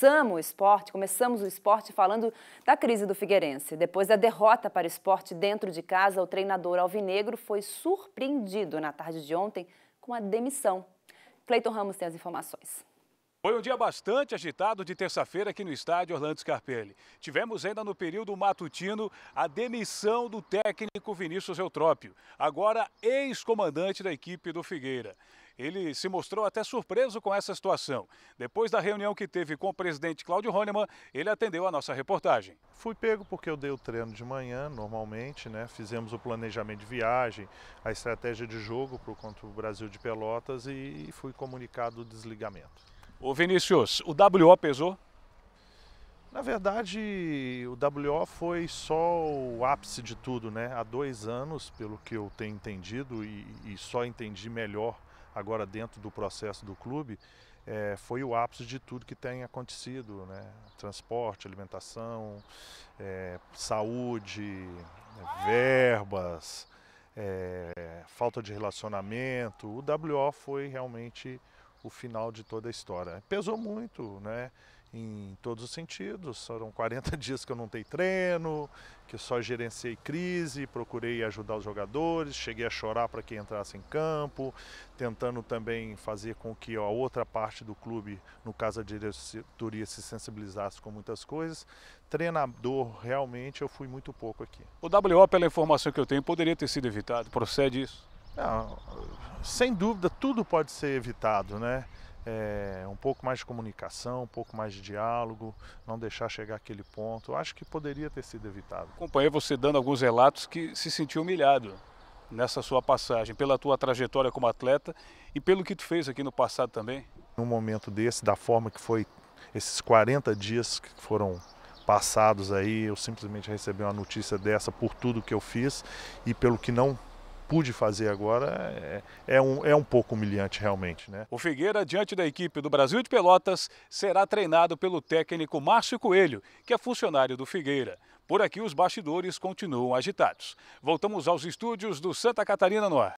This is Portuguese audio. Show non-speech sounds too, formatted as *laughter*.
começamos o esporte, começamos o esporte falando da crise do Figueirense. Depois da derrota para o esporte dentro de casa, o treinador Alvinegro foi surpreendido na tarde de ontem com a demissão. Cleiton Ramos tem as informações. Foi um dia bastante agitado de terça-feira aqui no estádio Orlando Scarpelli. Tivemos ainda no período matutino a demissão do técnico Vinícius Eutrópio, agora ex-comandante da equipe do Figueira. Ele se mostrou até surpreso com essa situação. Depois da reunião que teve com o presidente Cláudio Rônima, ele atendeu a nossa reportagem. Fui pego porque eu dei o treino de manhã, normalmente, né? Fizemos o planejamento de viagem, a estratégia de jogo para o Brasil de Pelotas e fui comunicado o desligamento. Ô Vinícius, o WO pesou? Na verdade, o WO foi só o ápice de tudo, né? Há dois anos, pelo que eu tenho entendido e, e só entendi melhor agora dentro do processo do clube, é, foi o ápice de tudo que tem acontecido, né? Transporte, alimentação, é, saúde, né? verbas, é, falta de relacionamento. O WO foi realmente o final de toda a história. Pesou muito, né? Em todos os sentidos. Foram 40 *laughs* dias que eu não tenho treino, que só gerenciei crise, procurei ajudar os jogadores, cheguei a chorar para que entrasse em campo, tentando também fazer com que a outra parte do clube, no caso a diretoria, se sensibilizasse com muitas coisas. Treinador, realmente, eu fui muito pouco aqui. O WO, pela informação que eu tenho, poderia ter sido evitado. Procede isso? Não, sem dúvida, tudo pode ser evitado, né? É, um pouco mais de comunicação, um pouco mais de diálogo, não deixar chegar aquele ponto. acho que poderia ter sido evitado. Acompanhei você dando alguns relatos que se sentiu humilhado nessa sua passagem, pela tua trajetória como atleta e pelo que tu fez aqui no passado também. Num momento desse, da forma que foi esses 40 dias que foram passados aí, eu simplesmente recebi uma notícia dessa por tudo que eu fiz e pelo que não pude fazer agora é, é, um, é um pouco humilhante realmente. Né? O Figueira, diante da equipe do Brasil de Pelotas, será treinado pelo técnico Márcio Coelho, que é funcionário do Figueira. Por aqui os bastidores continuam agitados. Voltamos aos estúdios do Santa Catarina no ar.